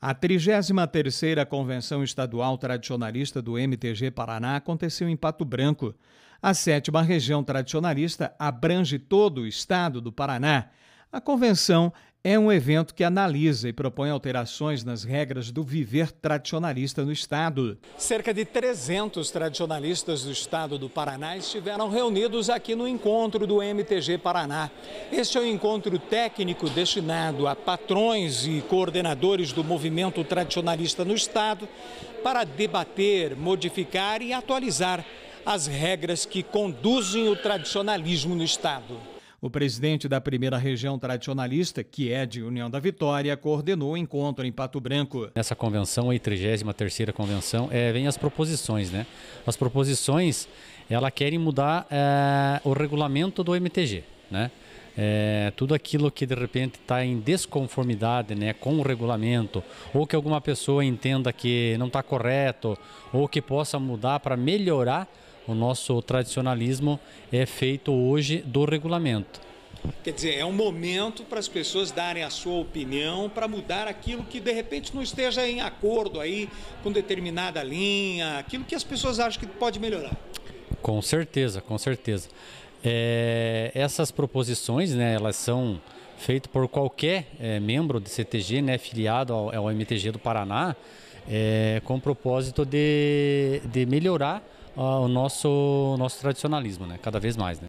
A 33ª Convenção Estadual Tradicionalista do MTG Paraná aconteceu em Pato Branco. A sétima região tradicionalista abrange todo o estado do Paraná. A convenção é um evento que analisa e propõe alterações nas regras do viver tradicionalista no Estado. Cerca de 300 tradicionalistas do Estado do Paraná estiveram reunidos aqui no encontro do MTG Paraná. Este é um encontro técnico destinado a patrões e coordenadores do movimento tradicionalista no Estado para debater, modificar e atualizar as regras que conduzem o tradicionalismo no Estado. O presidente da primeira região tradicionalista, que é de União da Vitória, coordenou o encontro em Pato Branco. Nessa convenção, a 33ª convenção, é, vem as proposições, né? As proposições, ela querem mudar é, o regulamento do MTG, né? É, tudo aquilo que de repente está em desconformidade né, com o regulamento, ou que alguma pessoa entenda que não está correto, ou que possa mudar para melhorar o nosso tradicionalismo é feito hoje do regulamento. Quer dizer, é um momento para as pessoas darem a sua opinião, para mudar aquilo que de repente não esteja em acordo aí com determinada linha, aquilo que as pessoas acham que pode melhorar. Com certeza, com certeza. É, essas proposições, né, elas são feitas por qualquer é, membro do CTG, né, filiado ao, ao MTG do Paraná, é, com o propósito de, de melhorar uh, o nosso, nosso tradicionalismo, né? Cada vez mais, né?